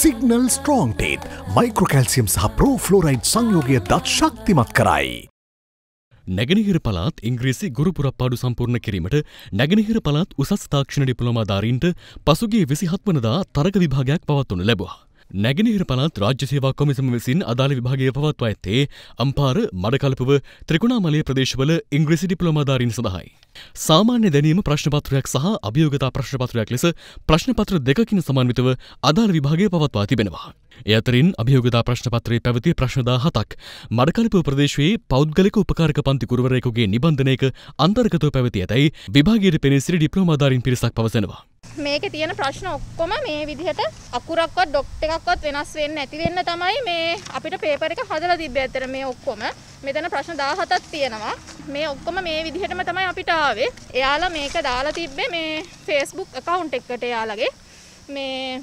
Signal ස්ට්‍රෝන්ටේත් මයිකෘකැල්සියම් සහ ප්‍රෝෆ්ලෝරයිඩ් සංයෝගය දත් ශක්තිමත් කරයි. නැගනිහිර පලාත් ඉංග්‍රීසි ගුරුපුරප්පාඩු සම්පූර්ණ කිරීමට නැගනිහිර පලාත් උසස් තාක්ෂණ ඩිපලොමාධාරීන්ට පසුගේ විසිහත් වනදා තරක විභාගයක් පවත්වනු ලැබවා. නැගෙනහිර පනත් රාජ්‍ය සේවා කොමිසම විසින් අදාළ විභාගය පවත්වා ඇත්තේ අම්පාර මඩකලපුව ත්‍රිකුණාමලය ප්‍රදේශවල ඉංග්‍රීසි ඩිප්ලොමධාරින් සඳහායි. සාමාන්‍ය දැනීම ප්‍රශ්නපත්‍රයක් සහ අභියෝගතා ප්‍රශ්නපත්‍රයක් ලෙස ප්‍රශ්නපත්‍ර දෙකකින් සමන්විතව අදාළ විභාගය පවත්වා තිබෙනවා. එතරින් අභියෝගතා ප්‍රශ්නපත්‍රයේ පැවති ප්‍රශ්නදා හතක් මඩකලපුව ප්‍රදේශයේ පෞද්ගලික උපකාරක පන්ති කුරුවරයෙකුගේ නිබන්ධනයක අන්තර්ගතව පැවති ඇතැයි විභාගයට පෙනසිරි ඩිප්ලොමාධාරින් පිරිසක් පවසනවා. මේකේ තියෙන ප්‍රශ්න ඔක්කොම මේ විදිහට අකුරක්වත් ඩොට් එකක්වත් වෙනස් වෙන්නේ නැති වෙන්න තමයි මේ අපිට පේපර් එක හදලා තිබ්බේ. ඇත්තට මේ ඔක්කොම මෙතන ප්‍රශ්න 17ක් තියෙනවා. මේ ඔක්කොම මේ විදිහටම තමයි අපිට ආවේ. එයාලා මේක දාලා තිබ්බේ මේ Facebook account එකට එයාලගේ. මේ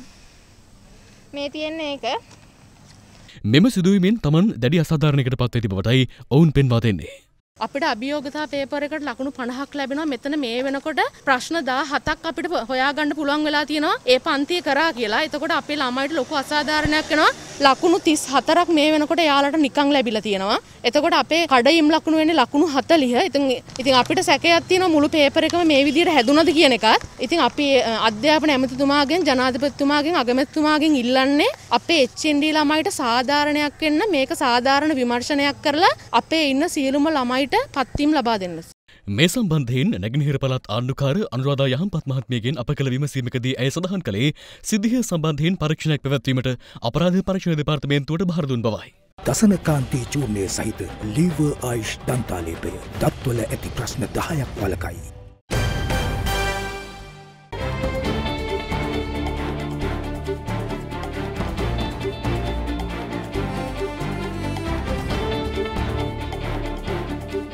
මේ තියෙන එක මෙම සිදුවීමෙන් තමන් දැඩි අසාධාරණයකට පත්ව තිබවටයි ඔවුන් පෙන්වා දෙන්නේ. අපිට අභියෝගතා පේපර එකට ලකුණු 50ක් ලැබෙනවා. මෙතන මේ වෙනකොට ප්‍රශ්න 17ක් අපිට හොයාගන්න පුළුවන් වෙලා තියෙනවා. ඒ පන්තිය කරා කියලා. එතකොට අපේ ළමයිට ලොකු අසාධාරණයක් වෙනවා. ලකුණු 34ක් මේ වෙනකොට යාලට නිකන් ලැබිලා තියෙනවා. එතකොට අපේ කඩයිම් ලකුණු වෙන්නේ ලකුණු 40. ඉතින් ඉතින් අපිට සැකයක් තියෙනවා මුළු පේපර එකම මේ විදිහට හැදුනද කියන එකත්. ඉතින් අපි අධ්‍යාපන ඇමතිතුමාගෙන් ජනාධිපතිතුමාගෙන් අගමැතිතුමාගෙන් ඉල්ලන්නේ අපේ එච්චෙන්ඩී ළමයිට සාධාරණයක් වෙන්න මේක සාධාරණ විමර්ශනයක් කරලා අපේ ඉන්න සියලුම ළමයිට පත්වීම් ලබා දෙන්න. මේ සම්බන්ධයෙන් නැගිනිහිර පළත් ආණ්ඩුකාර අනුරාධා යහම්පත් මහත්මියගෙන් අප කළ විමසීමකදී ඇය සඳහන් කළේ සිද්ධිය සම්බන්ධයෙන් පරීක්ෂණයක් පැවැත්වීමට අපරාධ පරීක්ෂණ දෙපාර්තමේන්තුවට භාර දුන් බවයි. දසනකාන්තී චූර්ණය සහිත ලීව ආයිෂ් දන්තාලේපය දත්වල ඇති ප්‍රශ්න දහයක් වලකයි.